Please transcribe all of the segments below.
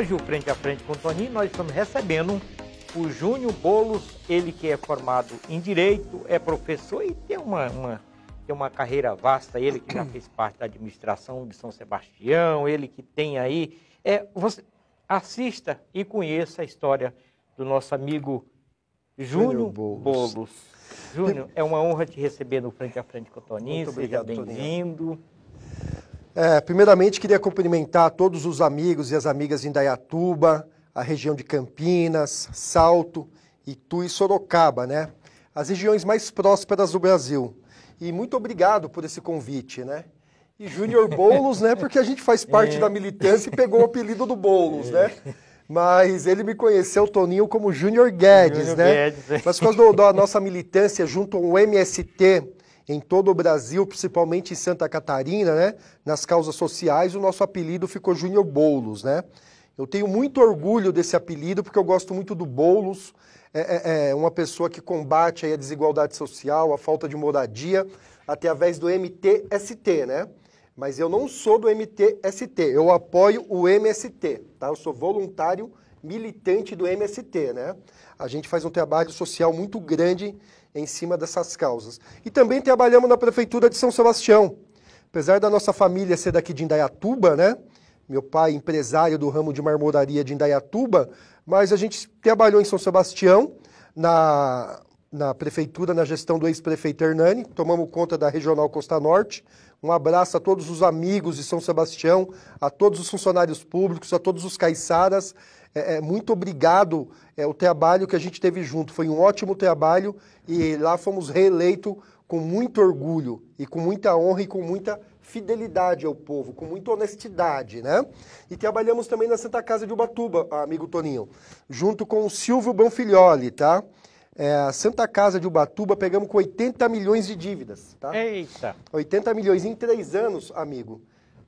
hoje o Frente a Frente com o Toninho, nós estamos recebendo o Júnior Bolos, ele que é formado em Direito, é professor e tem uma, uma, tem uma carreira vasta, ele que já fez parte da administração de São Sebastião, ele que tem aí... É, você assista e conheça a história do nosso amigo Júnior Bolos. Bolos. Júnior, é uma honra te receber no Frente a Frente com o Toninho, seja bem-vindo. É, primeiramente, queria cumprimentar todos os amigos e as amigas em Dayatuba, a região de Campinas, Salto, Itu e Sorocaba, né? As regiões mais prósperas do Brasil. E muito obrigado por esse convite, né? E Júnior Boulos, né? Porque a gente faz parte é. da militância e pegou o apelido do Boulos, né? Mas ele me conheceu, Toninho, como Júnior Guedes, Junior né? Guedes. É. Mas por causa da nossa militância junto ao MST em todo o Brasil, principalmente em Santa Catarina, né? Nas causas sociais, o nosso apelido ficou Júnior Boulos, né? Eu tenho muito orgulho desse apelido porque eu gosto muito do Boulos, é, é, é uma pessoa que combate a desigualdade social, a falta de moradia, através do MTST, né? Mas eu não sou do MTST, eu apoio o MST, tá? Eu sou voluntário militante do MST, né? A gente faz um trabalho social muito grande em cima dessas causas. E também trabalhamos na Prefeitura de São Sebastião. Apesar da nossa família ser daqui de Indaiatuba, né? Meu pai, empresário do ramo de marmoraria de Indaiatuba, mas a gente trabalhou em São Sebastião, na, na prefeitura, na gestão do ex-prefeito Hernani, tomamos conta da Regional Costa Norte, um abraço a todos os amigos de São Sebastião, a todos os funcionários públicos, a todos os caiçaras. É, é, muito obrigado é, o trabalho que a gente teve junto. Foi um ótimo trabalho e lá fomos reeleitos com muito orgulho e com muita honra e com muita fidelidade ao povo, com muita honestidade, né? E trabalhamos também na Santa Casa de Ubatuba, amigo Toninho, junto com o Silvio Bonfilioli, tá? é, a Santa Casa de Ubatuba, pegamos com 80 milhões de dívidas. Tá? Eita! 80 milhões em três anos, amigo.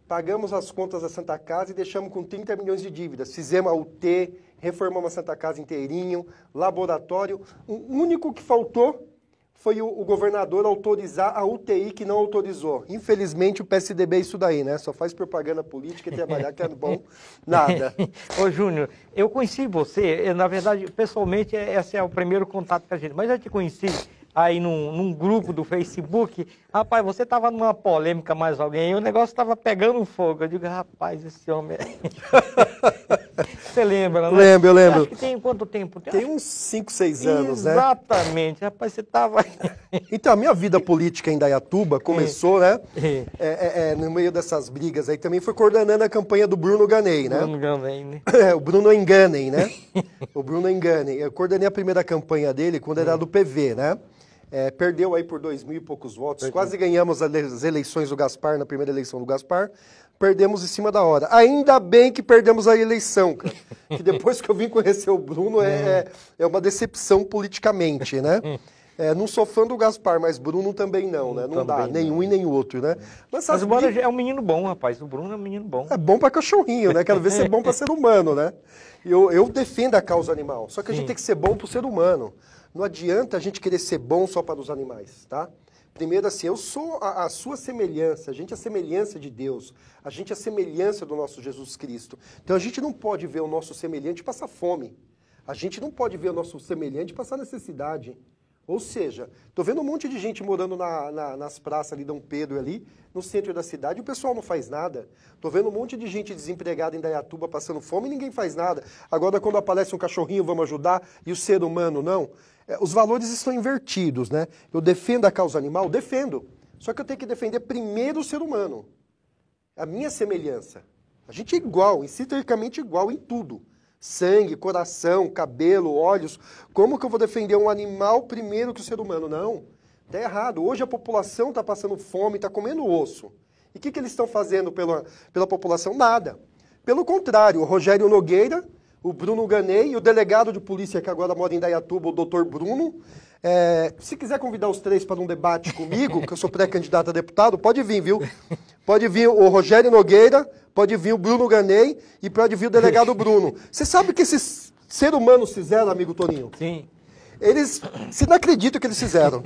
Pagamos as contas da Santa Casa e deixamos com 30 milhões de dívidas. Fizemos a UT, reformamos a Santa Casa inteirinho, laboratório. O único que faltou foi o, o, governador autorizar a UTI que não autorizou. Infelizmente, o PSDB é isso daí, né? Só faz propaganda política e trabalhar que é bom, nada. Ô, Júnior, eu conheci você, eh, na verdade, pessoalmente, eh, esse é o primeiro contato com a gente, mas eu te conheci aí num, num grupo do Facebook, rapaz, você estava numa polêmica mais alguém, e o negócio estava pegando fogo. Eu digo, rapaz, esse homem. É você lembra, né? Lembro, eu lembro. Acho que tem quanto tempo? Tem, tem uns 5, 6 anos, Exatamente. né? Exatamente, rapaz, você estava. então, a minha vida política em Dayatuba começou, né? É. é. É, é. no meio dessas brigas aí também foi coordenando a campanha do Bruno Ganei, né? Bruno Ganei, né? É, o Bruno Enganem, né? o Bruno Enganem. Eu coordenei a primeira campanha dele quando era hum. do PV, né? É, perdeu aí por dois mil e poucos votos. Quase ganhamos as eleições do Gaspar, na primeira eleição do Gaspar. Perdemos em cima da hora. Ainda bem que perdemos a eleição, cara. que depois que eu vim conhecer o Bruno é é. é, é, uma decepção politicamente, né? É, não sou fã do Gaspar, mas Bruno também não, né? Não também dá, não. nenhum e nem outro, né? Mas, mas o Bruno é um menino bom, rapaz. O Bruno é um menino bom. É bom para cachorrinho, né? Quero ver se é bom para ser humano, né? Eu, eu defendo a causa animal, só que a gente tem que ser bom para o ser humano. Não adianta a gente querer ser bom só para os animais, tá? Primeiro, assim, eu sou a, a, sua semelhança, a gente é a semelhança de Deus, a gente é a semelhança do nosso Jesus Cristo. Então a gente não pode ver o nosso semelhante passar fome, a gente não pode ver o nosso semelhante passar necessidade. Ou seja, estou vendo um monte de gente morando na, na, nas praças ali, Dom Pedro ali, no centro da cidade, e o pessoal não faz nada. Estou vendo um monte de gente desempregada em Dayatuba passando fome e ninguém faz nada. Agora, quando aparece um cachorrinho, vamos ajudar, e o ser humano não. É, os valores estão invertidos, né? Eu defendo a causa animal? Defendo. Só que eu tenho que defender primeiro o ser humano. A minha semelhança. A gente é igual, incitricamente igual em tudo. Sangue, coração, cabelo, olhos. Como que eu vou defender um animal primeiro que o ser humano? Não. Está errado. Hoje a população está passando fome, está comendo osso. E o que, que eles estão fazendo pela, pela população? Nada. Pelo contrário, o Rogério Nogueira o Bruno Ganei, o delegado de polícia que agora mora em Dayatuba, o doutor Bruno. É, se quiser convidar os três para um debate comigo, que eu sou pré-candidato a deputado, pode vir, viu? Pode vir o Rogério Nogueira, pode vir o Bruno Ganei e pode vir o delegado Bruno. Você sabe o que esses seres humanos fizeram, amigo Toninho? Sim. Eles, você não acredita que eles fizeram.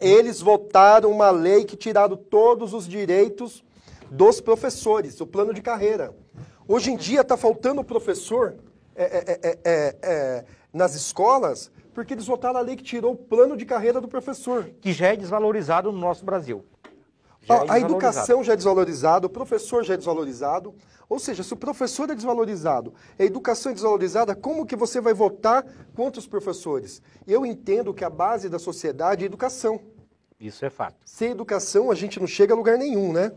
Eles votaram uma lei que tiraram todos os direitos dos professores, o plano de carreira. Hoje em dia está faltando professor é é, é, é, é, nas escolas porque eles votaram a lei que tirou o plano de carreira do professor. Que já é desvalorizado no nosso Brasil. a educação já é desvalorizada, o professor já é desvalorizado. Ou seja, se o professor é desvalorizado, a educação é desvalorizada, como que você vai votar contra os professores? Eu entendo que a base da sociedade é a educação. Isso é fato. Sem educação a gente não chega a lugar nenhum, né?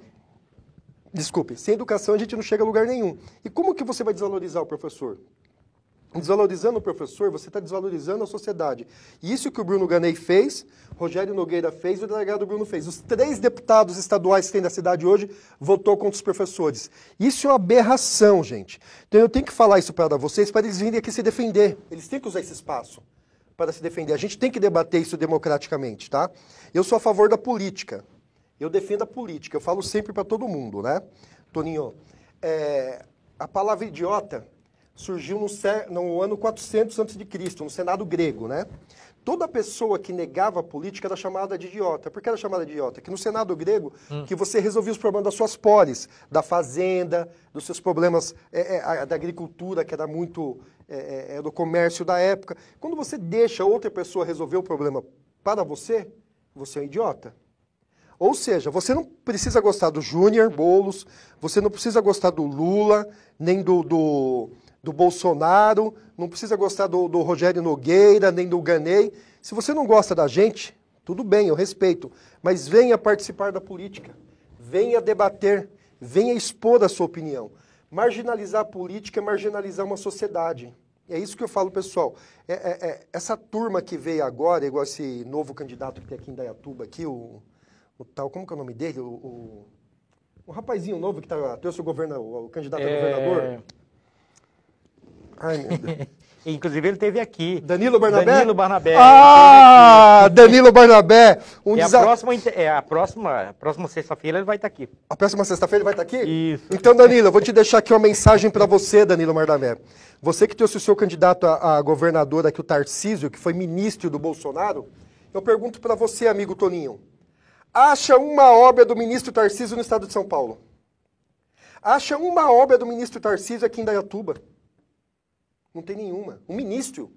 Desculpe, sem educação a gente não chega a lugar nenhum. E como que você vai desvalorizar o professor? Desvalorizando o professor, você está desvalorizando a sociedade. isso que o Bruno Ganei fez, Rogério Nogueira fez e o delegado Bruno fez. Os três deputados estaduais que tem da cidade hoje votou contra os professores. Isso é uma aberração, gente. Então eu tenho que falar isso para vocês, para eles virem aqui se defender. Eles têm que usar esse espaço para se defender. A gente tem que debater isso democraticamente, tá? Eu sou a favor da política. Eu defendo a política, eu falo sempre para todo mundo, né? Toninho, é, a palavra idiota surgiu no, no ano 400 a.C., no Senado grego, né? Toda pessoa que negava a política era chamada de idiota. Por que era chamada de idiota? Que no Senado grego, hum. que você resolvia os problemas das suas polis, da fazenda, dos seus problemas é, é, da agricultura, que era muito é, é, é, do comércio da época. Quando você deixa outra pessoa resolver o problema para você, você é um idiota. Ou seja, você não precisa gostar do Júnior Boulos, você não precisa gostar do Lula, nem do, do, do Bolsonaro, não precisa gostar do, do Rogério Nogueira, nem do Ganei. Se você não gosta da gente, tudo bem, eu respeito, mas venha participar da política, venha debater, venha expor a sua opinião. Marginalizar a política é marginalizar uma sociedade. É isso que eu falo, pessoal. É, é, é, essa turma que veio agora, igual esse novo candidato que tem aqui em Dayatuba, aqui, o, o tal, como que é o nome dele? O, o, o rapazinho novo que tá, trouxe o, governo, o, candidato é... a governador. Ai, meu Deus. Inclusive, ele teve aqui. Danilo Barnabé? Danilo Barnabé. Ah, Danilo Barnabé. Um é, desa... a próxima, é a próxima, próxima sexta-feira ele vai estar tá aqui. A próxima sexta-feira ele vai estar tá aqui? Isso. Então, Danilo, eu vou te deixar aqui uma mensagem para você, Danilo Barnabé. Você que trouxe o seu candidato a, a governador aqui, o Tarcísio, que foi ministro do Bolsonaro, eu pergunto para você, amigo Toninho. Acha uma obra do ministro Tarcísio no estado de São Paulo. Acha uma obra do ministro Tarcísio aqui em Dayatuba. Não tem nenhuma. Um ministro.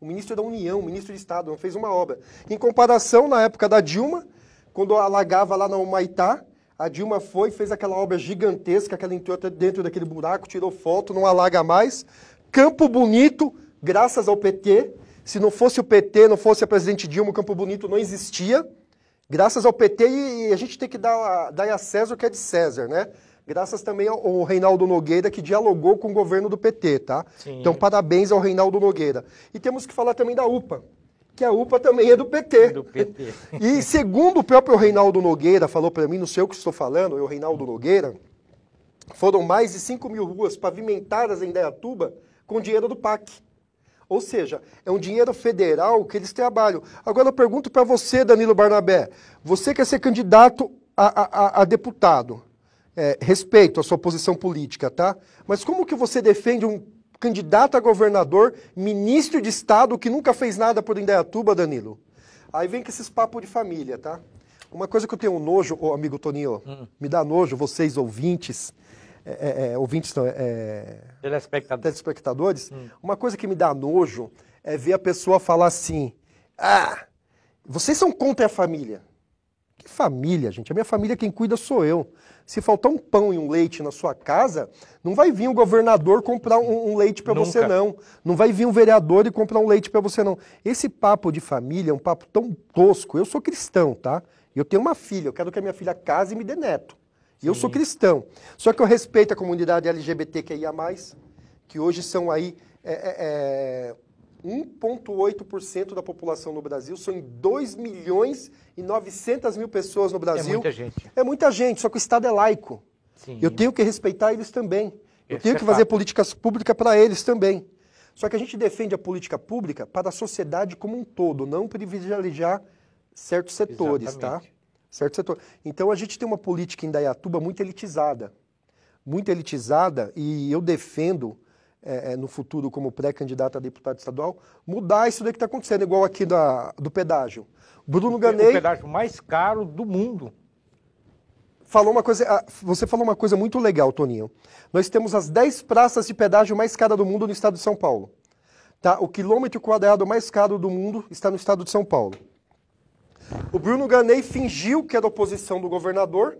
O ministro da União, o ministro de Estado, não fez uma obra. Em comparação, na época da Dilma, quando alagava lá na Humaitá, a Dilma foi, e fez aquela obra gigantesca, que ela entrou até dentro daquele buraco, tirou foto, não alaga mais. Campo Bonito, graças ao PT. Se não fosse o PT, não fosse a presidente Dilma, o Campo Bonito não existia graças ao PT, e, e a gente tem que dar, dar a César o que é de César, né? Graças também ao, ao Reinaldo Nogueira, que dialogou com o governo do PT, tá? Sim. Então, parabéns ao Reinaldo Nogueira. E temos que falar também da UPA, que a UPA também é do PT. Do PT. e segundo o próprio Reinaldo Nogueira falou para mim, não sei o que estou falando, eu, Reinaldo Nogueira, foram mais de 5 mil ruas pavimentadas em Dayatuba com dinheiro do PAC. Ou seja, é um dinheiro federal que eles trabalham. Agora eu pergunto para você, Danilo Barnabé, você quer ser candidato a, a, a deputado. É, respeito à sua posição política, tá? Mas como que você defende um candidato a governador, ministro de Estado, que nunca fez nada por Indaiatuba, Danilo? Aí vem com esses papos de família, tá? Uma coisa que eu tenho nojo, ô, amigo Toninho, hum. me dá nojo, vocês ouvintes, é, é, é, ouvintes, não, é, é, telespectadores, telespectadores hum. uma coisa que me dá nojo é ver a pessoa falar assim: ah, vocês são contra a família. Que família, gente? A minha família quem cuida sou eu. Se faltar um pão e um leite na sua casa, não vai vir o um governador comprar um, um leite para você não. Não vai vir um vereador e comprar um leite para você não. Esse papo de família é um papo tão tosco. Eu sou cristão, tá? Eu tenho uma filha, eu quero que a minha filha case e me dê neto. E eu sou cristão. Só que eu respeito a comunidade LGBTQIA, que hoje são aí é, é, 1,8% é, da população no Brasil, são 2 milhões e 900 mil pessoas no Brasil. É muita gente. É muita gente, só que o Estado é laico. Sim. Eu tenho que respeitar eles também. Eu tenho é que fazer fato. políticas públicas para eles também. Só que a gente defende a política pública para a sociedade como um todo, não privilegiar certos setores, tá? Exatamente. tá? certo setor. Então a gente tem uma política em Dayatuba muito elitizada, muito elitizada, e eu defendo é, é no futuro como pré-candidato a deputado estadual mudar isso daí que está acontecendo, igual aqui da, do pedágio. Bruno Ganei. O pedágio mais caro do mundo. Falou uma coisa, ah, você falou uma coisa muito legal, Toninho. Nós temos as 10 praças de pedágio mais caras do mundo no estado de São Paulo. Tá? O quilômetro quadrado mais caro do mundo está no estado de São Paulo. O Bruno Ganei fingiu que era é oposição do governador,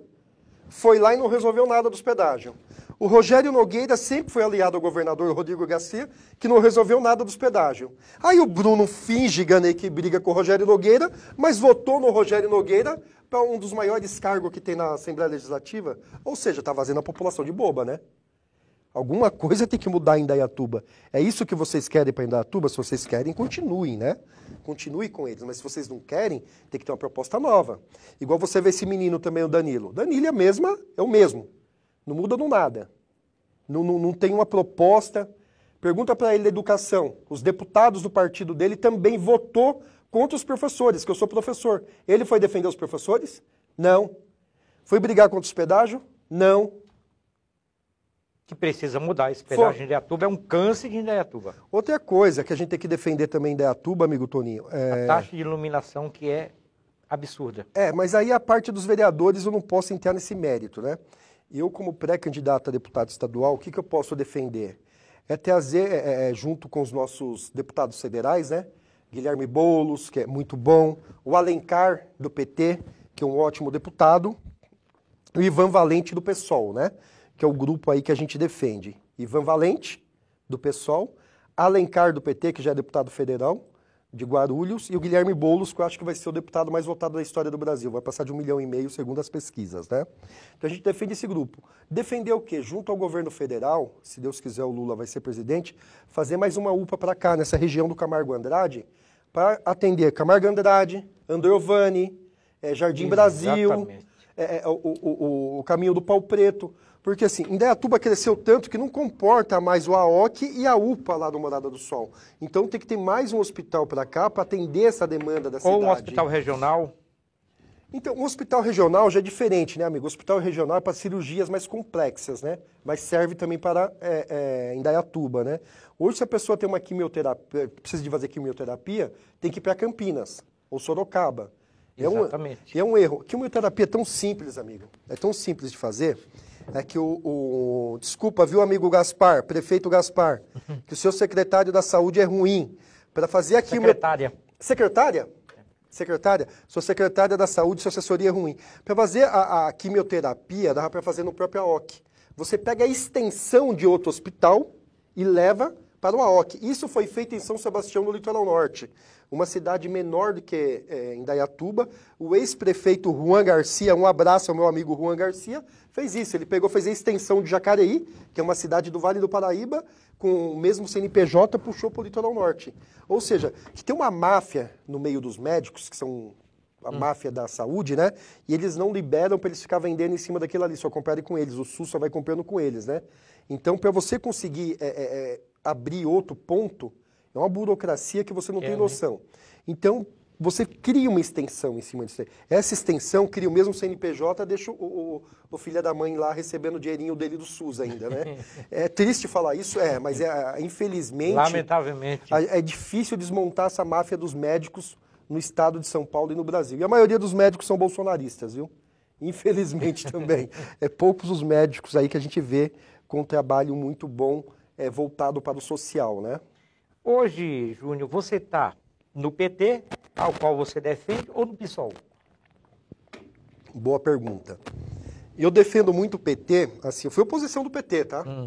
foi lá e não resolveu nada dos hospedagem. O Rogério Nogueira sempre foi aliado ao governador Rodrigo Garcia, que não resolveu nada dos hospedagem. Aí o Bruno finge, Ganei, que briga com o Rogério Nogueira, mas votou no Rogério Nogueira para um dos maiores cargos que tem na Assembleia Legislativa. Ou seja, está fazendo a população de boba, né? Alguma coisa tem que mudar em Indaiatuba. É isso que vocês querem para Indaiatuba? Se vocês querem, continuem, né? Continue com eles. Mas se vocês não querem, tem que ter uma proposta nova. Igual você vê esse menino também, o Danilo. Danilo é, mesma, é o mesmo. Não muda no nada. Não, não, não tem uma proposta. Pergunta para ele da educação. Os deputados do partido dele também votou contra os professores, que eu sou professor. Ele foi defender os professores? Não. Foi brigar contra o pedágio? Não que precisa mudar. Esse pedágio For... de Indaiatuba é um câncer de Indaiatuba. Outra coisa que a gente tem que defender também em Indaiatuba, amigo Toninho... É... A taxa de iluminação que é absurda. É, mas aí a parte dos vereadores eu não posso entrar nesse mérito, né? Eu, como pré-candidato a deputado estadual, o que, que eu posso defender? É trazer, é, é junto com os nossos deputados federais, né? Guilherme Boulos, que é muito bom, o Alencar, do PT, que é um ótimo deputado, e o Ivan Valente, do PSOL, né? que é o grupo aí que a gente defende. Ivan Valente, do PSOL, Alencar, do PT, que já é deputado federal, de Guarulhos, e o Guilherme Boulos, que eu acho que vai ser o deputado mais votado da história do Brasil. Vai passar de um milhão e meio, segundo as pesquisas, né? Então a gente defende esse grupo. Defender o quê? Junto ao governo federal, se Deus quiser o Lula vai ser presidente, fazer mais uma UPA para cá, nessa região do Camargo Andrade, para atender Camargo Andrade, Androvani, é, eh, Jardim Exatamente. Brasil, é, é, o, o, o, o caminho do Pau Preto. Porque assim, Indaiatuba cresceu tanto que não comporta mais o AOC e a UPA lá do Morada do Sol. Então tem que ter mais um hospital para cá para atender essa demanda da Ou cidade. Ou um hospital regional. Então, um hospital regional já é diferente, né, amigo? O hospital regional é para cirurgias mais complexas, né? Mas serve também para é, é, Indaiatuba, né? Hoje, se a pessoa tem uma quimioterapia, precisa de fazer quimioterapia, tem que ir para Campinas ou Sorocaba. Exatamente. É um, é um erro. Quimioterapia é tão simples, amigo. É tão simples de fazer. É que o, o, Desculpa, viu, amigo Gaspar, prefeito Gaspar, que o seu secretário da saúde é ruim. Para fazer aqui. Secretária. Secretária? Secretária, sua secretária da saúde, sua assessoria é ruim. Para fazer a, a quimioterapia, dava para fazer no próprio AOC. Você pega a extensão de outro hospital e leva para o AOC. Isso foi feito em São Sebastião, no litoral norte, uma cidade menor do que é, Indaiatuba. O ex-prefeito Juan Garcia, um abraço ao meu amigo Juan Garcia, fez isso. Ele pegou, fez a extensão de Jacareí, que é uma cidade do Vale do Paraíba, com o mesmo CNPJ, puxou para o litoral norte. Ou seja, que tem uma máfia no meio dos médicos, que são a hum. máfia da saúde, né? E eles não liberam para eles ficar vendendo em cima daquilo ali, só comprarem com eles. O SUS só vai comprando com eles, né? Então, para você conseguir é, é, abrir outro ponto, é uma burocracia que você não é, tem né? noção. Né? Então, você cria uma extensão em cima disso. Essa extensão cria o mesmo CNPJ, deixa o, o, o filho da mãe lá recebendo o dinheirinho dele do SUS ainda, né? é triste falar isso, é, mas é, infelizmente... Lamentavelmente. É, é difícil desmontar essa máfia dos médicos no estado de São Paulo e no Brasil. E a maioria dos médicos são bolsonaristas, viu? Infelizmente também. é poucos os médicos aí que a gente vê com um trabalho muito bom é, voltado para o social, né? Hoje, Júnior, você está no PT, ao qual você defende, ou no PSOL? Boa pergunta. Eu defendo muito o PT, assim, eu fui oposição do PT, tá? Hum.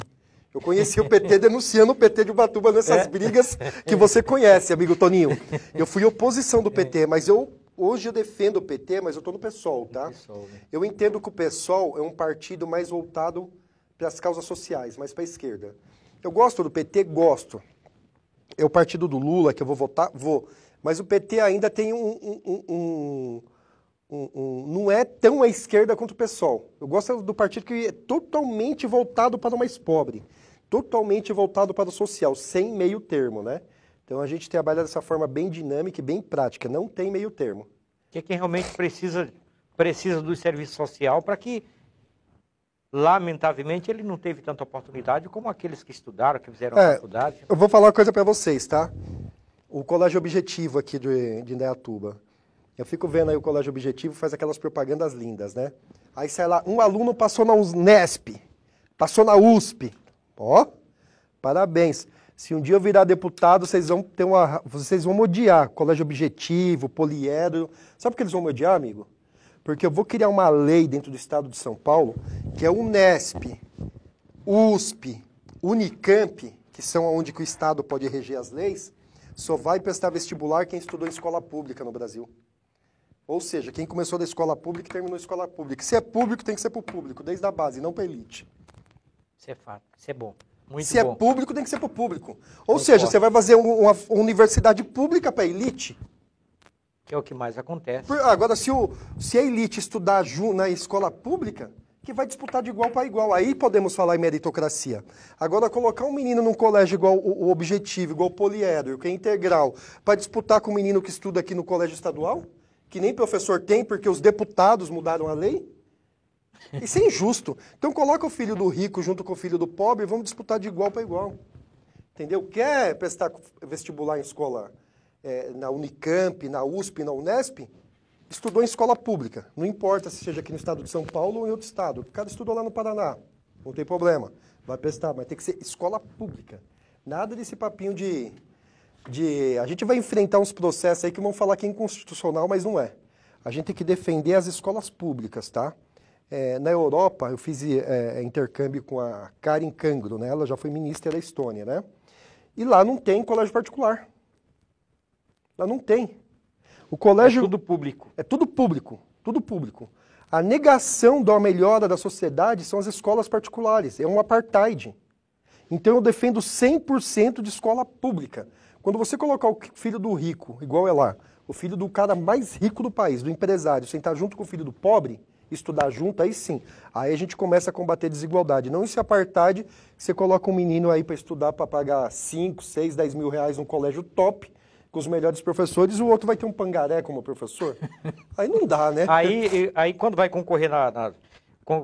Eu conheci o PT denunciando o PT de Ubatuba nessas é? brigas que você conhece, amigo Toninho. Eu fui oposição do PT, mas eu hoje eu defendo o PT, mas eu estou no PSOL, tá? PSOL, né? Eu entendo que o PSOL é um partido mais voltado para as causas sociais, mais para a esquerda. Eu gosto do PT? Gosto. É o partido do Lula que eu vou votar? Vou. Mas o PT ainda tem um. um, um, um não é tão à esquerda quanto o pessoal. Eu gosto do partido que é totalmente voltado para o mais pobre, totalmente voltado para o social, sem meio termo, né? Então a gente trabalha dessa forma bem dinâmica e bem prática, não tem meio termo. Que é quem realmente precisa, precisa do serviço social para que Lamentavelmente, ele não teve tanta oportunidade como aqueles que estudaram, que fizeram é, faculdade. Eu vou falar uma coisa para vocês, tá? O colégio objetivo aqui de, de Indaiatuba. Eu fico vendo aí o colégio objetivo, faz aquelas propagandas lindas, né? Aí sai lá, um aluno passou na UNESP, passou na USP. Ó, parabéns. Se um dia eu virar deputado, vocês vão ter uma. Vocês vão odiar. Colégio Objetivo, Poliedro. Sabe por que eles vão me odiar, amigo? Porque eu vou criar uma lei dentro do estado de São Paulo, que é Unesp, USP, Unicamp, que são onde que o estado pode reger as leis, só vai prestar vestibular quem estudou em escola pública no Brasil. Ou seja, quem começou da escola pública e terminou a escola pública. Se é público, tem que ser para o público, desde a base, não para elite. Isso é fato, isso é bom. Muito se é bom. é público, tem que ser para o público. Ou Muito seja, forte. você vai fazer uma, uma universidade pública para elite? que é o que mais acontece. Por, agora, se, o, se a elite estudar na escola pública, que vai disputar de igual para igual. Aí podemos falar em meritocracia. Agora, colocar um menino num colégio igual o, o objetivo, igual o poliedro, que é integral, para disputar com o um menino que estuda aqui no colégio estadual, que nem professor tem porque os deputados mudaram a lei? Isso é injusto. Então coloca o filho do rico junto com o filho do pobre e vamos disputar de igual para igual. Entendeu? Quer prestar vestibular em escola é, na Unicamp, na USP, na Unesp, estudou em escola pública. Não importa se seja aqui no estado de São Paulo ou em outro estado. O cara estudou lá no Paraná. Não tem problema. Vai prestar, mas tem que ser escola pública. Nada desse papinho de, de. A gente vai enfrentar uns processos aí que vão falar que é inconstitucional, mas não é. A gente tem que defender as escolas públicas, tá? É, na Europa, eu fiz é, é intercâmbio com a Karin Kangro, né? Ela já foi ministra da Estônia, né? E lá não tem colégio particular. Ela não tem. O colégio. É tudo público. É tudo público. Tudo público. A negação da melhora da sociedade são as escolas particulares. É um apartheid. Então eu defendo 100% de escola pública. Quando você colocar o filho do rico, igual é lá, o filho do cara mais rico do país, do empresário, sentar junto com o filho do pobre, estudar junto, aí sim. Aí a gente começa a combater a desigualdade. Não esse apartheid que você coloca um menino aí para estudar para pagar 5, 6, 10 mil reais num colégio top com os melhores professores, o outro vai ter um pangaré como professor. Aí não dá, né? Aí, aí quando vai concorrer na, na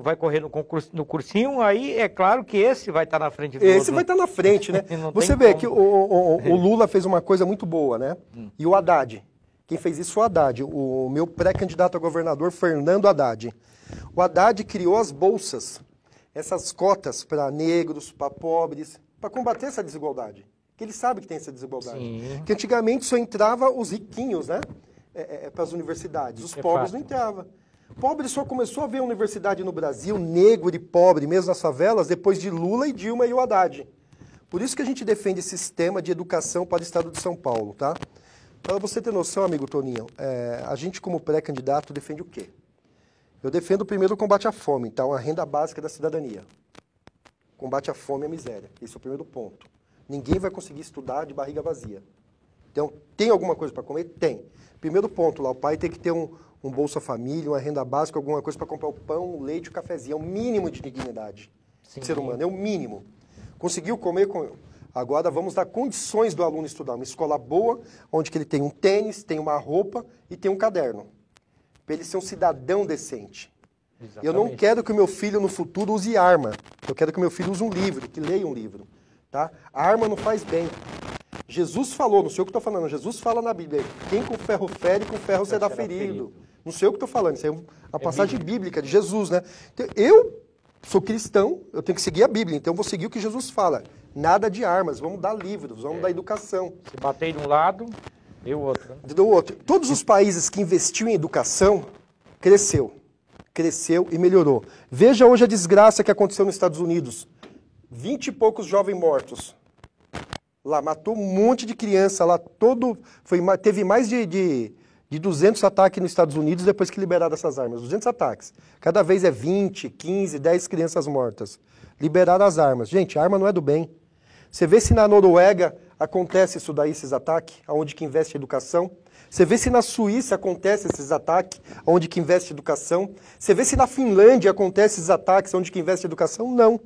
vai correr no, concurso, no cursinho, aí é claro que esse vai estar tá na frente do Esse outro. vai estar né? tá na frente, né? Você vê como. que o, o, o, é. Lula fez uma coisa muito boa, né? Hum. E o Haddad. Quem fez isso foi o Haddad, o meu pré-candidato a governador, Fernando Haddad. O Haddad criou as bolsas, essas cotas para negros, para pobres, para combater essa desigualdade que ele sabe que tem essa desigualdade. Sim. Que antigamente só entrava os riquinhos, né? É, é, é para as universidades. Os é pobres fato. não entravam. Pobre só começou a ver universidade no Brasil, negro e pobre, mesmo nas favelas, depois de Lula e Dilma e o Haddad. Por isso que a gente defende esse sistema de educação para o estado de São Paulo, tá? Para você ter noção, amigo Toninho, é, a gente como pré-candidato defende o quê? Eu defendo primeiro o combate à fome, então tá? a renda básica da cidadania. Combate à fome e à miséria. Esse é o primeiro ponto. Ninguém vai conseguir estudar de barriga vazia. Então, tem alguma coisa para comer? Tem. Primeiro ponto lá, o pai tem que ter um, um Bolsa Família, uma renda básica, alguma coisa para comprar o pão, o leite, o cafezinho. É o mínimo de dignidade Sim. ser humano, é o mínimo. Conseguiu comer, com... agora vamos dar condições do aluno estudar. Uma escola boa, onde que ele tem um tênis, tem uma roupa e tem um caderno. Para ele ser um cidadão decente. Exatamente. Eu não quero que o meu filho no futuro use arma. Eu quero que o meu filho use um livro, que leia um livro. Tá? A arma não faz bem. Jesus falou, não sei o que estou falando, Jesus fala na Bíblia, quem com ferro fere, com ferro Eu será ferido. ferido. Não sei o que estou falando, isso é uma é passagem bíblica. bíblica de Jesus, né? Então, eu sou cristão, eu tenho que seguir a Bíblia, então vou seguir o que Jesus fala. Nada de armas, vamos dar livros, vamos é. dar educação. Se bater de um lado, deu outro. Né? Deu outro. Todos os países que investiram em educação, cresceu. Cresceu e melhorou. Veja hoje a desgraça que aconteceu nos Estados Unidos vinte e poucos jovens mortos. Lá matou um monte de criança lá, todo foi teve mais de, de, de 200 ataques nos Estados Unidos depois que liberaram essas armas, 200 ataques. Cada vez é 20, 15, 10 crianças mortas. Liberaram as armas. Gente, arma não é do bem. Você vê se na Noruega acontece isso daí, esses ataques, aonde que investe educação. Você vê se na Suíça acontece esses ataques, onde que investe educação. Você vê se na Finlândia acontece esses ataques, onde que investe educação. Não.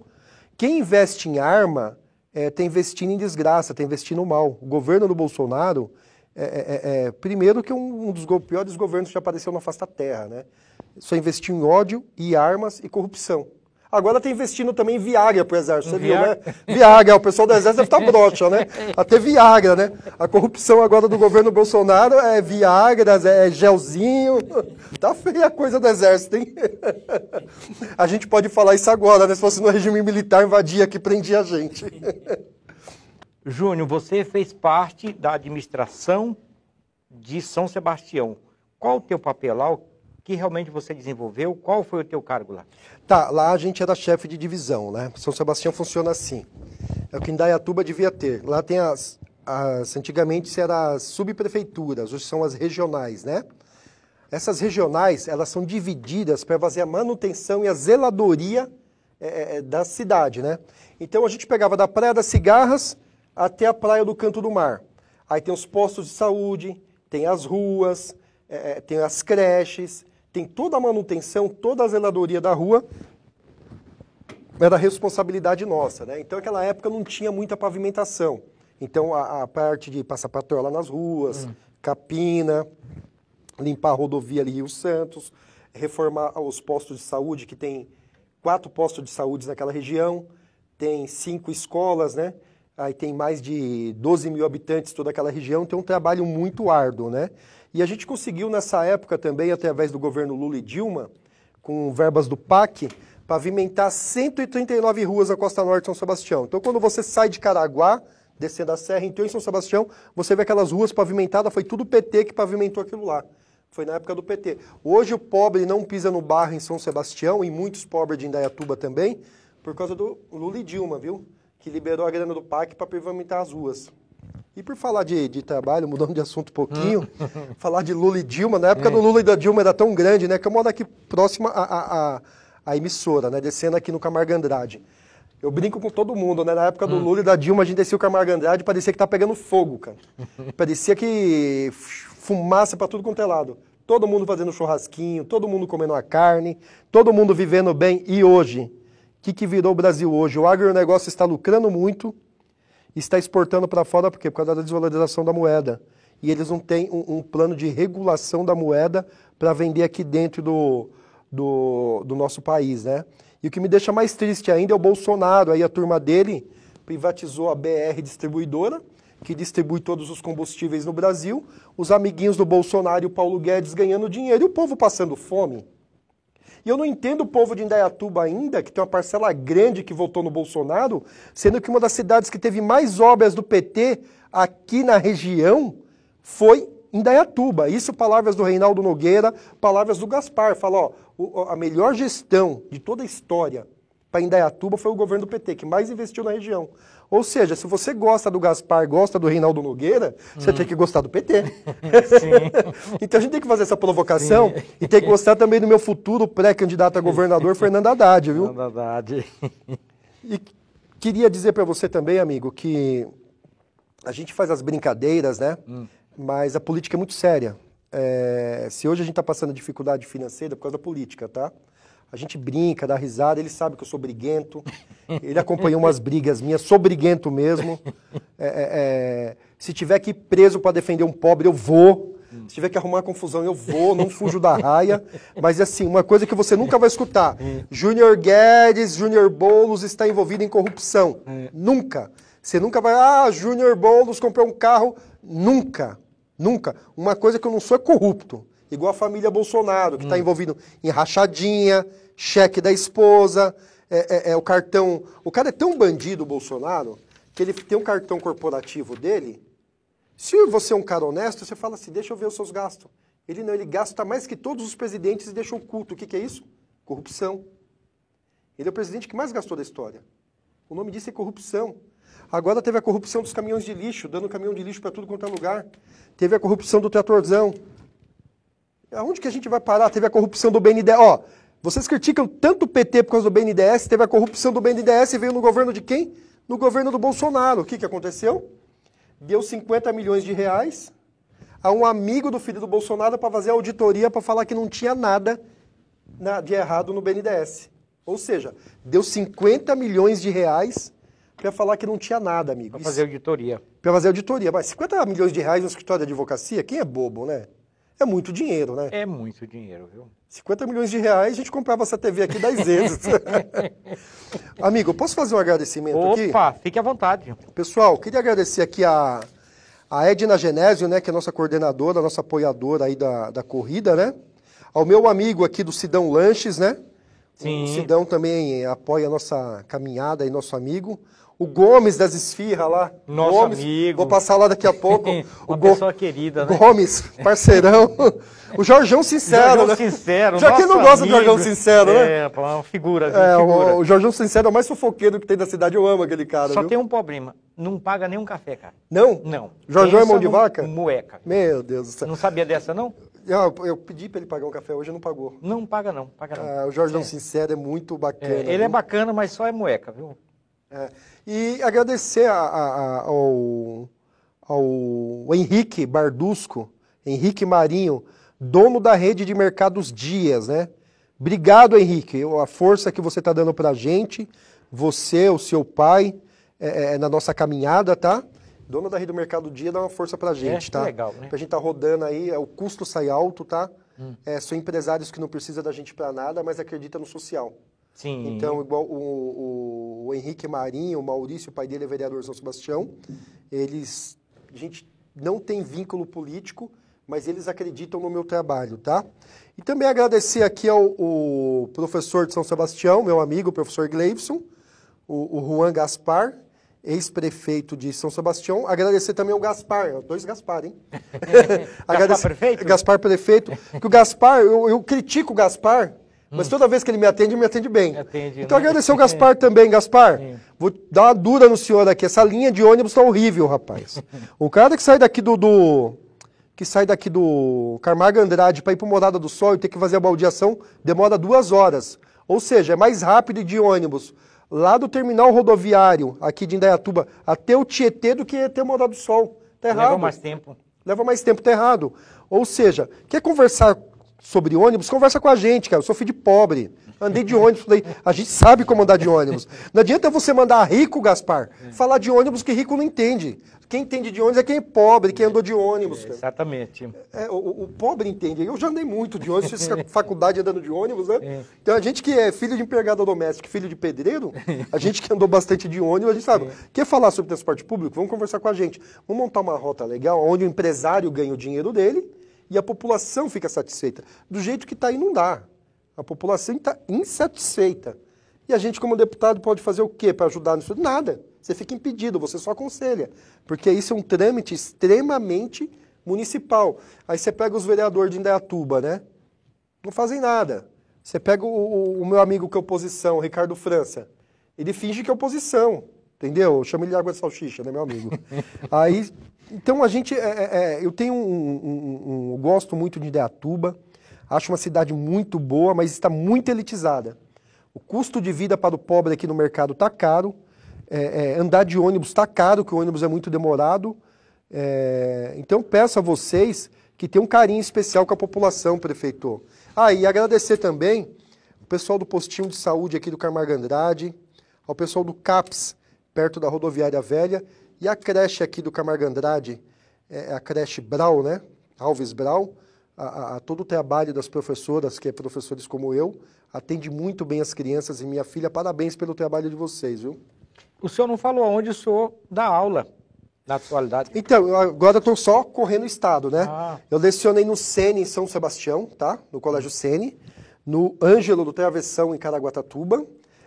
Quem investe em arma está é, tá investindo em desgraça, está investindo mal. O governo do Bolsonaro é, é, é, é primeiro que um, um dos piores governos que já apareceu na face da terra, né? Só investiu em ódio e armas e corrupção. Agora está investindo também em Viagra para o Exército. Você Viagra. viu, né? Viagra, o pessoal do Exército deve estar tá né? Até Viagra, né? A corrupção agora do governo Bolsonaro é Viagra, é gelzinho. Tá feia a coisa do Exército, hein? A gente pode falar isso agora, né? Se fosse no regime militar, invadia que prendia a gente. Júnior, você fez parte da administração de São Sebastião. Qual o teu papel lá? que realmente você desenvolveu? Qual foi o teu cargo lá? Tá, lá a gente era chefe de divisão, né? São Sebastião funciona assim. É o que Indaiatuba devia ter. Lá tem as, as antigamente eram as subprefeituras, hoje são as regionais, né? Essas regionais, elas são divididas para fazer a manutenção e a zeladoria é, é, é, da cidade, né? Então a gente pegava da Praia das Cigarras até a Praia do Canto do Mar. Aí tem os postos de saúde, tem as ruas, é, é tem as creches, tem toda a manutenção, toda a zeladoria da rua, era é responsabilidade nossa, né? Então, naquela época não tinha muita pavimentação. Então, a, a parte de passar lá nas ruas, hum. capina, limpar a rodovia ali Rio Santos, reformar os postos de saúde, que tem quatro postos de saúde naquela região, tem cinco escolas, né? Aí tem mais de 12 mil habitantes toda aquela região, tem então é um trabalho muito árduo, né? E a gente conseguiu nessa época também, através do governo Lula e Dilma, com verbas do PAC, pavimentar 139 ruas na Costa Norte de São Sebastião. Então, quando você sai de Caraguá, descendo a serra, entrou em São Sebastião, você vê aquelas ruas pavimentadas, foi tudo o PT que pavimentou aquilo lá. Foi na época do PT. Hoje o pobre não pisa no barro em São Sebastião, e muitos pobres de Indaiatuba também, por causa do Lula e Dilma, viu? Que liberou a grana do PAC para pavimentar as ruas. E por falar de, de trabalho, mudando de assunto um pouquinho, hum. falar de Lula e Dilma, na época é. do Lula e da Dilma era tão grande, né? Que eu moro aqui próximo à, emissora, né? Descendo aqui no Camargo Andrade. Eu brinco com todo mundo, né? Na época do hum. Lula e da Dilma, a gente descia o Camargo Andrade, parecia que tá pegando fogo, cara. parecia que fumaça para tudo quanto é lado. Todo mundo fazendo churrasquinho, todo mundo comendo a carne, todo mundo vivendo bem. E hoje? O que, que virou o Brasil hoje? O agronegócio está lucrando muito, está exportando para fora porque por causa da desvalorização da moeda. E eles não têm um, um plano de regulação da moeda para vender aqui dentro do, do, do nosso país, né? E o que me deixa mais triste ainda é o Bolsonaro, aí a turma dele privatizou a BR distribuidora, que distribui todos os combustíveis no Brasil, os amiguinhos do Bolsonaro e o Paulo Guedes ganhando dinheiro e o povo passando fome. E eu não entendo o povo de Indaiatuba ainda, que tem uma parcela grande que votou no Bolsonaro, sendo que uma das cidades que teve mais obras do PT aqui na região foi Indaiatuba. Isso palavras do Reinaldo Nogueira, palavras do Gaspar. Fala, ó, a melhor gestão de toda a história para Indaiatuba foi o governo do PT, que mais investiu na região. Ou seja, se você gosta do Gaspar, gosta do Reinaldo Nogueira, hum. você tem que gostar do PT. então a gente tem que fazer essa provocação Sim. e tem que gostar também do meu futuro pré-candidato a governador, Fernando Haddad, viu? Fernando Haddad. E queria dizer para você também, amigo, que a gente faz as brincadeiras, né? Hum. Mas a política é muito séria. É, se hoje a gente está passando dificuldade financeira é por causa da política, tá? A gente brinca, dá risada, ele sabe que eu sou briguento. Ele acompanhou umas brigas minhas, sou briguento mesmo. É, é, é se tiver que ir preso para defender um pobre, eu vou. Se tiver que arrumar confusão, eu vou, não fujo da raia. Mas assim, uma coisa que você nunca vai escutar: Júnior Guedes, Júnior Boulos está envolvido em corrupção. É. Nunca. Você nunca vai, ah, Júnior Boulos comprou um carro. Nunca. Nunca. Uma coisa que eu não sou é corrupto igual a família Bolsonaro, que está hum. envolvido em rachadinha, cheque da esposa, é, é, é, o cartão. O cara é tão bandido, o Bolsonaro, que ele tem um cartão corporativo dele. Se você é um cara honesto, você fala assim: deixa eu ver os seus gastos. Ele não, ele gasta mais que todos os presidentes e deixa oculto. O que, que é isso? Corrupção. Ele é o presidente que mais gastou da história. O nome disso é corrupção. Agora teve a corrupção dos caminhões de lixo, dando caminhão de lixo para tudo quanto é lugar. Teve a corrupção do tratorzão. Aonde que a gente vai parar? Teve a corrupção do BNDES. Ó, vocês criticam tanto o PT por causa do BNDES, teve a corrupção do BNDES e veio no governo de quem? No governo do Bolsonaro. O que, que aconteceu? Deu 50 milhões de reais a um amigo do filho do Bolsonaro para fazer auditoria para falar que não tinha nada de errado no BNDES. Ou seja, deu 50 milhões de reais para falar que não tinha nada, amigo. Para fazer auditoria. Para fazer auditoria. Mas 50 milhões de reais no escritório de advocacia, quem é bobo, né? É muito dinheiro, né? É muito dinheiro, viu? 50 milhões de reais, a gente comprava essa TV aqui 10 vezes. Amigo, posso fazer um agradecimento Opa, aqui? Opa, fique à vontade. Pessoal, queria agradecer aqui a, a Edna Genésio, né, que é a nossa coordenadora, a nossa apoiadora aí da, da corrida, né? Ao meu amigo aqui do Sidão Lanches, né? Sim. O Sidão também apoia a nossa caminhada e nosso amigo. O Gomes das Esfirras lá. Nosso Gomes, amigo. Vou passar lá daqui a pouco. Uma o Go... pessoa querida, né? Gomes, parceirão. o Jorgão Sincero, Jorgão né? Sincero, Já que não gosta amigo. do Jorgão Sincero, né? É, é, uma figura. É, figura. O, o Jorgão Sincero é o mais fofoqueiro que tem da cidade. Eu amo aquele cara. Só viu? tem um problema. Não paga nenhum café, cara. Não? Não. Jorgão é mão de vaca? Moeca. Meu Deus do céu. Não sabia dessa, não? Ah, eu, eu pedi para ele pagar um café hoje, não pagou. Não paga não, paga não. Ah, o Jorgão é. Sincero é muito bacana. É, ele é viu? é bacana, mas só é moeca, viu? É. E agradecer a, a, ao, ao Henrique Bardusco, Henrique Marinho, dono da rede de mercados Dias, né? Obrigado, Henrique. A força que você está dando para a gente, você, o seu pai, é, é, é, na nossa caminhada, tá? Dono da rede do Mercado Dia, dá uma força para a é, gente, é, tá? Legal, né? a gente tá rodando aí, é, o custo sai alto, tá? Hum. são empresários que não precisam da gente para nada, mas acreditam no social. Sim. Então, igual o, o, o Henrique Marinho, o Maurício, o pai dele é vereador São Sebastião, eles, a gente não tem vínculo político, mas eles acreditam no meu trabalho, tá? E também agradecer aqui ao, ao professor de São Sebastião, meu amigo, o professor Gleibson, o, o Juan Gaspar, ex-prefeito de São Sebastião. Agradecer também ao Gaspar, dois Gaspar, hein? Gaspar prefeito? Gaspar prefeito. Que o Gaspar, eu, eu critico o Gaspar, mas toda vez que ele me atende, me atende bem. Atende, então né? agradecer ao Gaspar também. Gaspar, Sim. vou dar uma dura no senhor aqui. Essa linha de ônibus tá horrível, rapaz. o cara que sai daqui do, do que sai daqui do Carmaga Andrade para ir para Morada do Sol e ter que fazer a baldeação demora duas horas. Ou seja, é mais rápido de ônibus lá do terminal rodoviário aqui de Indaiatuba até o Tietê do que até Morada do Sol. Tá errado. Leva mais tempo. Leva mais tempo, tá errado. Ou seja, quer conversar sobre ônibus, conversa com a gente, cara. Eu sou filho de pobre. Andei de ônibus, falei, a gente sabe como andar de ônibus. Não adianta você mandar rico, Gaspar, falar de ônibus que rico não entende. Quem entende de ônibus é quem é pobre, quem andou de ônibus. Cara. exatamente. É, o, o, pobre entende. Eu já andei muito de ônibus, fiz faculdade andando de ônibus, né? Então a gente que é filho de empregado doméstico filho de pedreiro, a gente que andou bastante de ônibus, a gente sabe. Quer falar sobre transporte público? Vamos conversar com a gente. Vamos montar uma rota legal onde o empresário ganha o dinheiro dele e a população fica satisfeita. Do jeito que está aí, não dá. A população está insatisfeita. E a gente, como deputado, pode fazer o quê para ajudar nisso? Nada. Você fica impedido, você só aconselha. Porque isso é um trâmite extremamente municipal. Aí você pega os vereadores de Indaiatuba, né? Não fazem nada. Você pega o, o meu amigo que é oposição, o Ricardo França. Ele finge que é oposição, entendeu? Chama ele de água de salsicha, né, meu amigo? Aí então a gente, é, é, é, eu tenho um, um, um gosto muito de Ideatuba, acho uma cidade muito boa, mas está muito elitizada. O custo de vida para o pobre aqui no mercado está caro, é, é, andar de ônibus está caro, que o ônibus é muito demorado. É, então peço a vocês que tenham um carinho especial com a população, prefeitor. Ah, e agradecer também o pessoal do postinho de saúde aqui do Carmagandrade, ao pessoal do CAPS, perto da rodoviária velha, e a creche aqui do Camargo Andrade, é, é a creche Brau, né? Alves Brau, a, a, todo o trabalho das professoras, que é professores como eu, atende muito bem as crianças e minha filha, parabéns pelo trabalho de vocês, viu? O senhor não falou onde o senhor dá aula na atualidade? Então, agora eu estou só correndo o estado, né? Ah. Eu lecionei no Sene em São Sebastião, tá? No Colégio Sene, no Ângelo do Travessão em Caraguatatuba,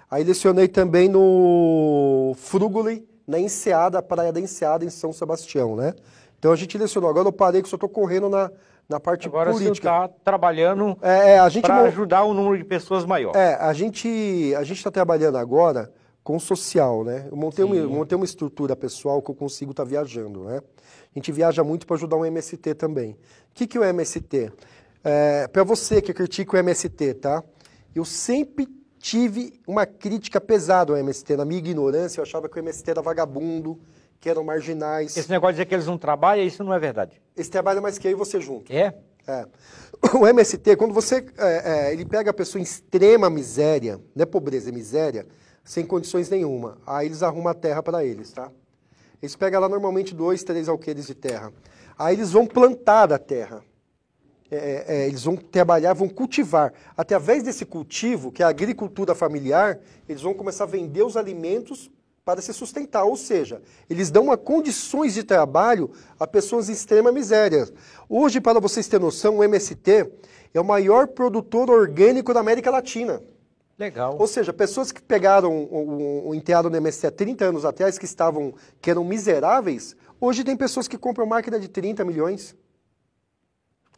aí lecionei também no Frugoli na Enseada, Praia da Enseada, em São Sebastião, né? Então a gente lecionou. Agora eu parei que só estou correndo na, na parte Agora política. Agora está trabalhando é, é para ajudar um número de pessoas maior. É, a gente a gente está trabalhando agora com social, né? Eu montei, um uma, montei uma estrutura pessoal que eu consigo estar tá viajando, né? A gente viaja muito para ajudar um MST também. O que, que é o MST? É, para você que critica o MST, tá? Eu sempre tive uma crítica pesada ao MST, na minha ignorância, eu achava que o MST era vagabundo, que eram marginais. Esse negócio de dizer que eles não trabalham, isso não é verdade. Eles trabalham mais que aí você junto. É? É. O MST, quando você é, é, ele pega a pessoa em extrema miséria, não é pobreza, é miséria, sem condições nenhuma. Aí eles arrumam a terra para eles, tá? Eles pegam lá normalmente dois, três alqueires de terra. Aí eles vão plantar a terra. É, é, é, eles vão trabalhar, vão cultivar. Através desse cultivo, que é a agricultura familiar, eles vão começar a vender os alimentos para se sustentar, ou seja, eles dão uma condições de trabalho a pessoas em extrema miséria. Hoje, para vocês terem noção, o MST é o maior produtor orgânico da América Latina. Legal. Ou seja, pessoas que pegaram o, o, o enteado no MST há 30 anos atrás, que estavam, que eram miseráveis, hoje tem pessoas que compram máquina de 30 milhões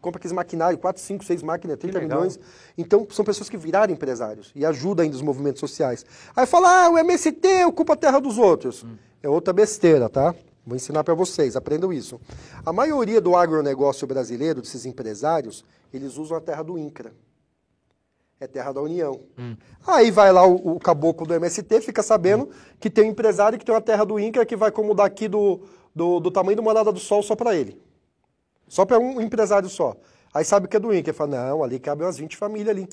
compra aqueles maquinários, 4, 5, 6 máquinas, 30 milhões. Então, são pessoas que viraram empresários e ajudam ainda os movimentos sociais. Aí fala, ah, o MST é ocupa a terra dos outros. Hum. É outra besteira, tá? Vou ensinar para vocês, aprendam isso. A maioria do agronegócio brasileiro, desses empresários, eles usam a terra do INCRA. É terra da União. Hum. Aí vai lá o, o, caboclo do MST, fica sabendo hum. que tem um empresário que tem uma terra do INCRA que vai comodar aqui do, do, do tamanho do Morada do Sol só para ele. Só para um empresário só. Aí sabe o que é do INCA. Ele fala, não, ali cabe umas 20 famílias ali.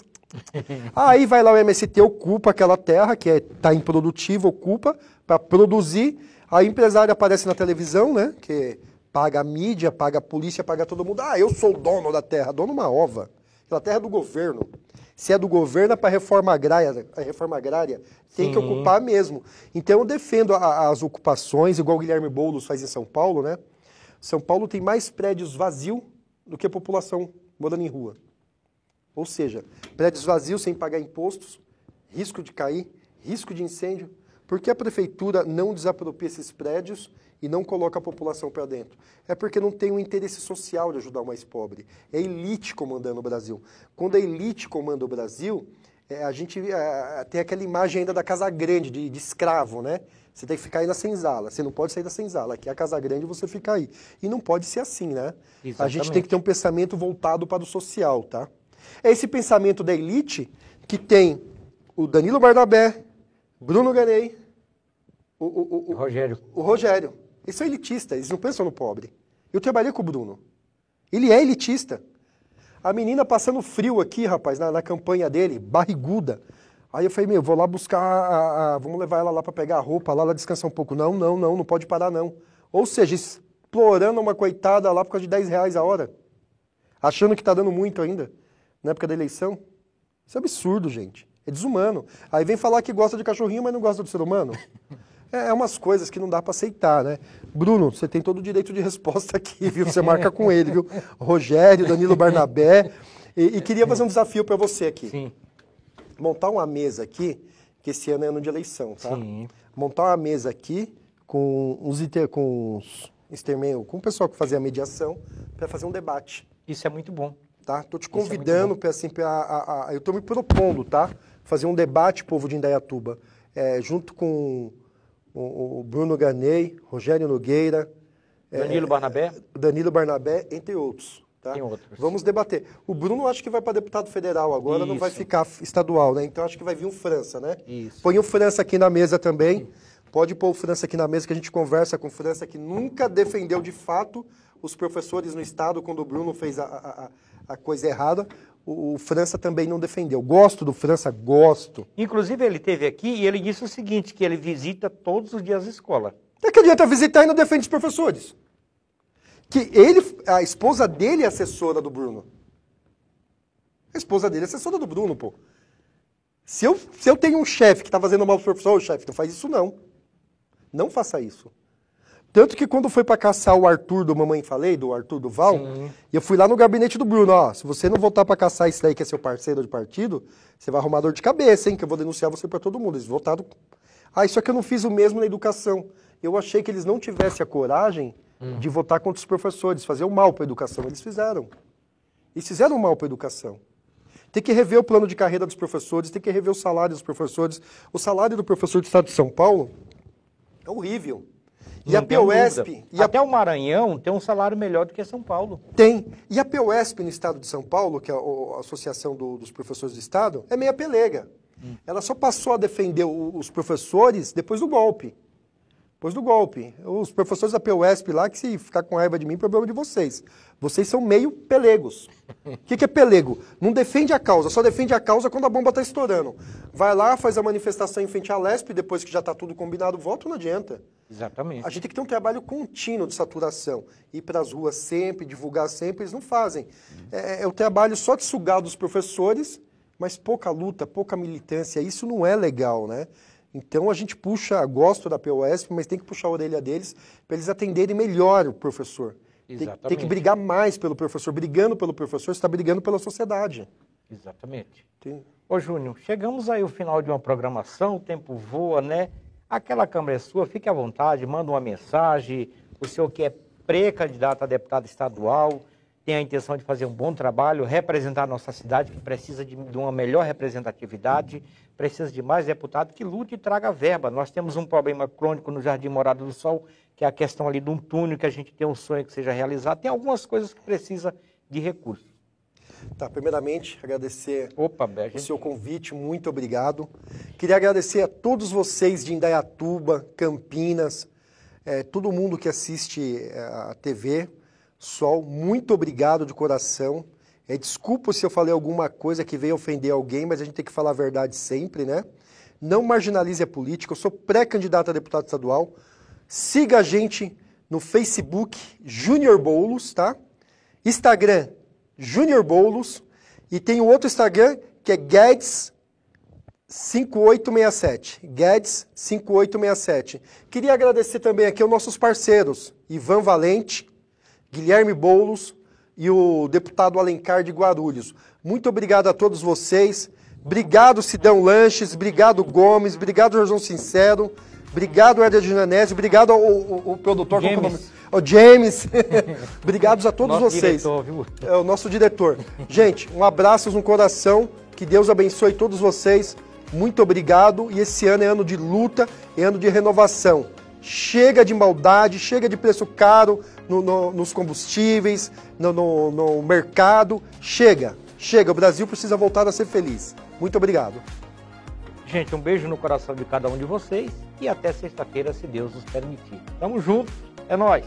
Aí vai lá o MST, ocupa aquela terra que está é, tá improdutiva, ocupa, para produzir. Aí o empresário aparece na televisão, né? Que paga a mídia, paga a polícia, paga todo mundo. Ah, eu sou dono da terra, dono uma ova. Aquela terra é do governo. Se é do governo, é para reforma agrária, a reforma agrária tem Sim. que ocupar mesmo. Então eu defendo a, as ocupações, igual o Guilherme Boulos faz em São Paulo, né? São Paulo tem mais prédios vazios do que a população morando em rua. Ou seja, prédios vazios sem pagar impostos, risco de cair, risco de incêndio. Por que a prefeitura não desapropria esses prédios e não coloca a população para dentro? É porque não tem um interesse social de ajudar o mais pobre. É a elite comandando o Brasil. Quando a elite comanda o Brasil, é, a gente é, é, tem aquela imagem ainda da casa grande, de, de, escravo, né? Você tem que ficar aí na senzala, você não pode sair da senzala. Aqui é a casa grande, você fica aí. E não pode ser assim, né? Exatamente. A gente tem que ter um pensamento voltado para o social, tá? É esse pensamento da elite que tem o Danilo Bardabé, Bruno Ganei, o, o, o, o Rogério. O Rogério. Eles são elitistas, eles não pensam no pobre. Eu trabalhei com o Bruno. Ele é elitista. A menina passando frio aqui, rapaz, na, na campanha dele, barriguda. Aí eu falei, meu, vou lá buscar, a, a, vamos levar ela lá para pegar a roupa, lá ela descansar um pouco. Não, não, não, não pode parar não. Ou seja, explorando uma coitada lá por causa de 10 reais a hora. Achando que tá dando muito ainda, na época da eleição. Isso é absurdo, gente. É desumano. Aí vem falar que gosta de cachorrinho, mas não gosta do ser humano. É, é umas coisas que não dá para aceitar, né? Bruno, você tem todo o direito de resposta aqui, viu? Você marca com ele, viu? Rogério, Danilo Barnabé. E, e queria fazer um desafio para você aqui. Sim. Montar uma mesa aqui, que esse ano é ano de eleição, tá? Sim. Montar uma mesa aqui com os, inter, com os com o pessoal que fazia a mediação, para fazer um debate. Isso é muito bom. Tá? Tô te é convidando é para assim, para a, eu tô me propondo, tá? Fazer um debate, povo de Indaiatuba, é, junto com o, o Bruno Ganei, Rogério Nogueira. É, Danilo é, Barnabé? Danilo Barnabé, entre outros. Tá? Tem outros. Vamos debater. O Bruno acho que vai para deputado federal agora, Isso. não vai ficar estadual, né? Então acho que vai vir um França, né? Isso. Põe o França aqui na mesa também. Pode pôr o França aqui na mesa que a gente conversa com o França, que nunca defendeu de fato os professores no Estado quando o Bruno fez a, a, a coisa errada o, o França também não defendeu. Gosto do França, gosto. Inclusive, ele teve aqui e ele disse o seguinte: que ele visita todos os dias a escola. Até que adianta visitar e não defende os professores. Que ele, a esposa dele é assessora do Bruno. A esposa dele é assessora do Bruno, pô. Se eu, se eu tenho um chefe que está fazendo mal o professor, chefe, não faz isso não. Não faça isso. Tanto que quando foi para caçar o Arthur do Mamãe Falei, do Arthur Duval, Sim. eu fui lá no gabinete do Bruno, ó, se você não voltar para caçar esse daí que é seu parceiro de partido, você vai arrumar dor de cabeça, hein, que eu vou denunciar você para todo mundo. Eles votaram... Ah, só que eu não fiz o mesmo na educação. Eu achei que eles não tivessem a coragem hum. de votar contra os professores, fazer o mal para a educação. Eles fizeram. Eles fizeram um mal para a educação. Tem que rever o plano de carreira dos professores, tem que rever o salário dos professores. O salário do professor do Estado de São Paulo é horrível. E a POSP. E Até a... o Maranhão tem um salário melhor do que São Paulo. Tem. E a POSP no estado de São Paulo, que é a, a Associação do, dos Professores do Estado, é meia pelega. Hum. Ela só passou a defender o, os professores depois do golpe. Depois do golpe. Os professores da POSP lá, que se ficar com raiva de mim, é problema de vocês. Vocês são meio pelegos. O que, que, é pelego? Não defende a causa, só defende a causa quando a bomba está estourando. Vai lá, faz a manifestação em frente à Lesp, depois que já está tudo combinado, volta, não adianta. Exatamente. A gente tem que ter um trabalho contínuo de saturação. Ir para as ruas sempre, divulgar sempre, eles não fazem. É, é, é o trabalho só de sugar dos professores, mas pouca luta, pouca militância. Isso não é legal, né? Então a gente puxa, gosto da POS, mas tem que puxar a orelha deles para eles atenderem melhor o professor. Tem, tem, que brigar mais pelo professor. Brigando pelo professor, você está brigando pela sociedade. Exatamente. Tem... Ô, Júnior, chegamos aí ao final de uma programação, o tempo voa, né? Aquela câmera é sua, fique à vontade, manda uma mensagem. O senhor que é pré-candidato a deputado estadual, tem a intenção de fazer um bom trabalho, representar a nossa cidade, que precisa de, de uma melhor representatividade, precisa de mais deputados que lute e traga verba. Nós temos um problema crônico no Jardim Morado do Sol que é a questão ali de um túnel que a gente tem um sonho que seja realizado. Tem algumas coisas que precisa de recursos. Tá, primeiramente, agradecer Opa, o seu convite, muito obrigado. Queria agradecer a todos vocês de Indaiatuba, Campinas, é, todo mundo que assiste eh, a TV. Sol, muito obrigado de coração. É, desculpa se eu falei alguma coisa que veio ofender alguém, mas a gente tem que falar a verdade sempre, né? Não marginalize a política. Eu sou pré-candidato a deputado estadual, Siga a gente no Facebook Junior Boulos, tá? Instagram Junior Boulos e tem um outro Instagram que é Guedes 5867. Guedes 5867. Queria agradecer também aqui aos nossos parceiros, Ivan Valente, Guilherme Boulos e o deputado Alencar de Guarulhos. Muito obrigado a todos vocês. Obrigado Sidão Lanches, obrigado Gomes, obrigado Jorjão Sincero. Obrigado, Herder Junanese. Obrigado ao, ao, ao produtor. James. é o nome? Ao James. Obrigados a todos nosso vocês. Diretor, viu? É o nosso diretor. Gente, um abraço no coração. Que Deus abençoe todos vocês. Muito obrigado. E esse ano é ano de luta, é ano de renovação. Chega de maldade, chega de preço caro no, no, nos combustíveis, no, no mercado. Chega, chega. O Brasil precisa voltar a ser feliz. Muito obrigado. Gente, um beijo no coração de cada um de vocês e até sexta-feira, se Deus nos permitir. Tamo junto, é nós.